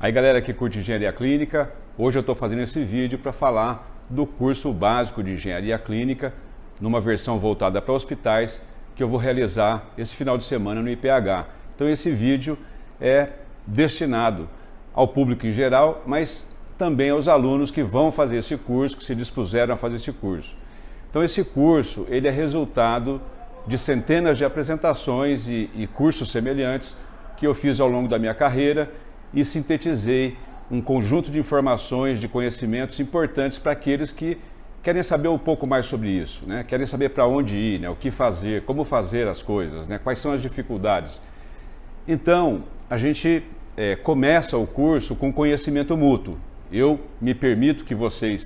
Aí galera que curte engenharia clínica, hoje eu estou fazendo esse vídeo para falar do curso básico de engenharia clínica, numa versão voltada para hospitais, que eu vou realizar esse final de semana no IPH. Então esse vídeo é destinado ao público em geral, mas também aos alunos que vão fazer esse curso, que se dispuseram a fazer esse curso. Então esse curso ele é resultado de centenas de apresentações e, e cursos semelhantes que eu fiz ao longo da minha carreira e sintetizei um conjunto de informações, de conhecimentos importantes para aqueles que querem saber um pouco mais sobre isso, né? querem saber para onde ir, né? o que fazer, como fazer as coisas, né? quais são as dificuldades. Então, a gente é, começa o curso com conhecimento mútuo. Eu me permito que vocês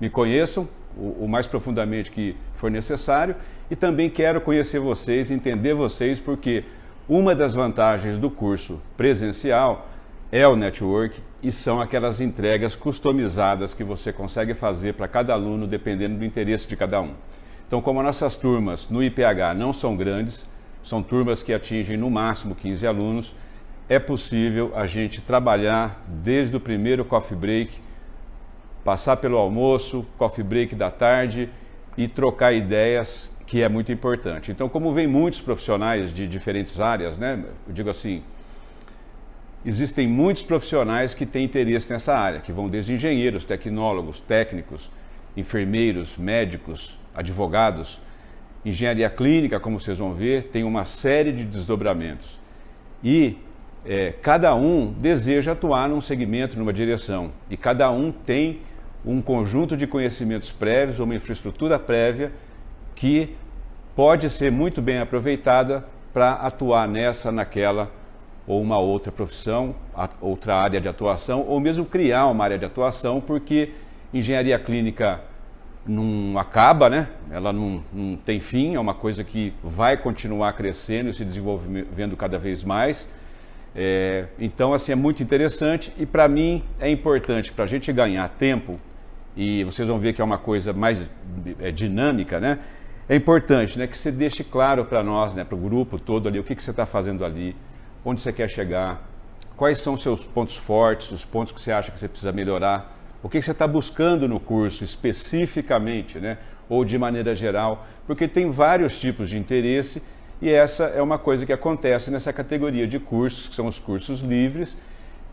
me conheçam o, o mais profundamente que for necessário e também quero conhecer vocês, entender vocês, porque uma das vantagens do curso presencial é o network e são aquelas entregas customizadas que você consegue fazer para cada aluno dependendo do interesse de cada um. Então, como nossas turmas no IPH não são grandes, são turmas que atingem no máximo 15 alunos, é possível a gente trabalhar desde o primeiro coffee break, passar pelo almoço, coffee break da tarde e trocar ideias, que é muito importante. Então, como vem muitos profissionais de diferentes áreas, né? Eu digo assim, existem muitos profissionais que têm interesse nessa área, que vão desde engenheiros, tecnólogos, técnicos, enfermeiros, médicos, advogados, engenharia clínica, como vocês vão ver, tem uma série de desdobramentos. E é, cada um deseja atuar num segmento, numa direção, e cada um tem um conjunto de conhecimentos prévios, uma infraestrutura prévia que pode ser muito bem aproveitada para atuar nessa, naquela ou uma outra profissão, outra área de atuação, ou mesmo criar uma área de atuação, porque engenharia clínica não acaba, né? ela não, não tem fim, é uma coisa que vai continuar crescendo e se desenvolvendo cada vez mais. É, então, assim, é muito interessante e para mim é importante para a gente ganhar tempo, e vocês vão ver que é uma coisa mais é, dinâmica, né? É importante né, que você deixe claro para nós, né, para o grupo todo ali, o que, que você está fazendo ali, onde você quer chegar, quais são os seus pontos fortes, os pontos que você acha que você precisa melhorar, o que você está buscando no curso especificamente, né? ou de maneira geral, porque tem vários tipos de interesse e essa é uma coisa que acontece nessa categoria de cursos, que são os cursos livres,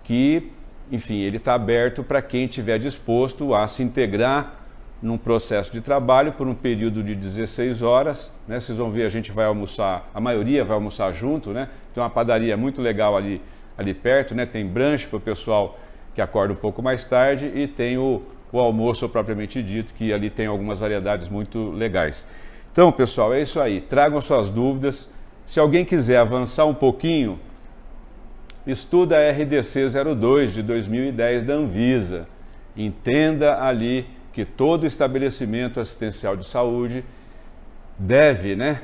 que, enfim, ele está aberto para quem estiver disposto a se integrar num processo de trabalho por um período de 16 horas. Né? Vocês vão ver, a gente vai almoçar, a maioria vai almoçar junto, né? Tem uma padaria muito legal ali, ali perto, né? Tem branche para o pessoal que acorda um pouco mais tarde e tem o, o almoço propriamente dito, que ali tem algumas variedades muito legais. Então, pessoal, é isso aí. Tragam suas dúvidas. Se alguém quiser avançar um pouquinho, estuda a RDC 02 de 2010 da Anvisa. Entenda ali que todo estabelecimento assistencial de saúde deve, né,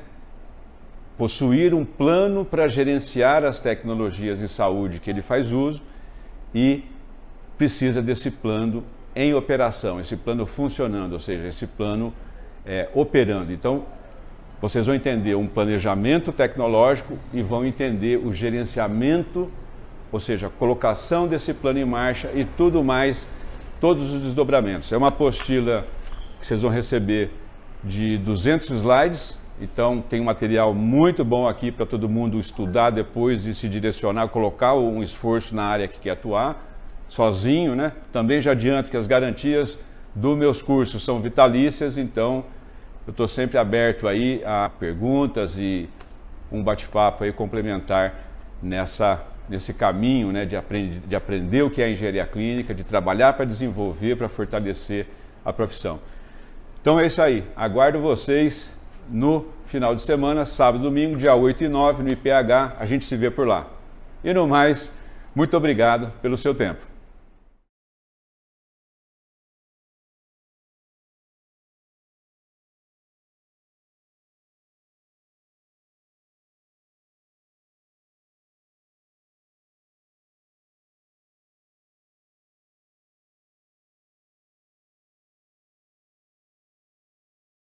possuir um plano para gerenciar as tecnologias em saúde que ele faz uso e precisa desse plano em operação, esse plano funcionando, ou seja, esse plano é, operando. Então, vocês vão entender um planejamento tecnológico e vão entender o gerenciamento, ou seja, a colocação desse plano em marcha e tudo mais todos os desdobramentos. É uma apostila que vocês vão receber de 200 slides, então tem um material muito bom aqui para todo mundo estudar depois e se direcionar, colocar um esforço na área que quer atuar, sozinho, né? Também já adianto que as garantias dos meus cursos são vitalícias, então eu estou sempre aberto aí a perguntas e um bate-papo aí complementar nessa nesse caminho né, de, aprender, de aprender o que é a engenharia clínica, de trabalhar para desenvolver, para fortalecer a profissão. Então é isso aí. Aguardo vocês no final de semana, sábado domingo, dia 8 e 9, no IPH. A gente se vê por lá. E no mais, muito obrigado pelo seu tempo.